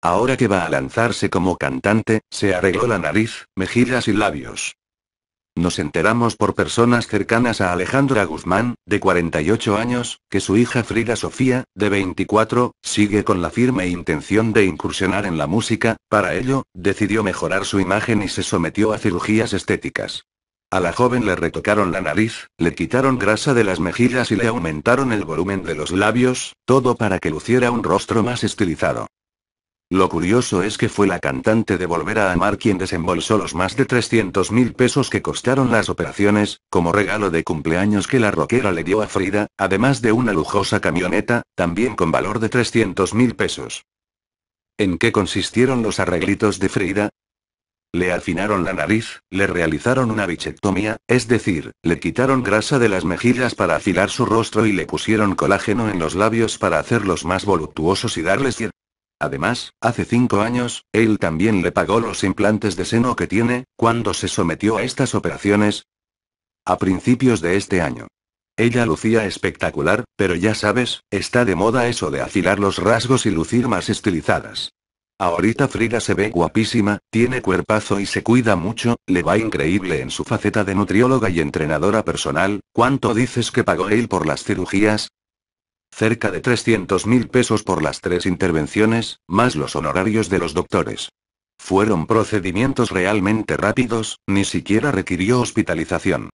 Ahora que va a lanzarse como cantante, se arregló la nariz, mejillas y labios. Nos enteramos por personas cercanas a Alejandra Guzmán, de 48 años, que su hija Frida Sofía, de 24, sigue con la firme intención de incursionar en la música, para ello, decidió mejorar su imagen y se sometió a cirugías estéticas. A la joven le retocaron la nariz, le quitaron grasa de las mejillas y le aumentaron el volumen de los labios, todo para que luciera un rostro más estilizado. Lo curioso es que fue la cantante de Volver a Amar quien desembolsó los más de 300 mil pesos que costaron las operaciones, como regalo de cumpleaños que la rockera le dio a Frida, además de una lujosa camioneta, también con valor de 300 mil pesos. ¿En qué consistieron los arreglitos de Frida? Le afinaron la nariz, le realizaron una bichectomía, es decir, le quitaron grasa de las mejillas para afilar su rostro y le pusieron colágeno en los labios para hacerlos más voluptuosos y darles Además, hace cinco años, él también le pagó los implantes de seno que tiene, cuando se sometió a estas operaciones. A principios de este año. Ella lucía espectacular, pero ya sabes, está de moda eso de afilar los rasgos y lucir más estilizadas. Ahorita Frida se ve guapísima, tiene cuerpazo y se cuida mucho, le va increíble en su faceta de nutrióloga y entrenadora personal. ¿Cuánto dices que pagó él por las cirugías? cerca de 300 mil pesos por las tres intervenciones, más los honorarios de los doctores. Fueron procedimientos realmente rápidos, ni siquiera requirió hospitalización.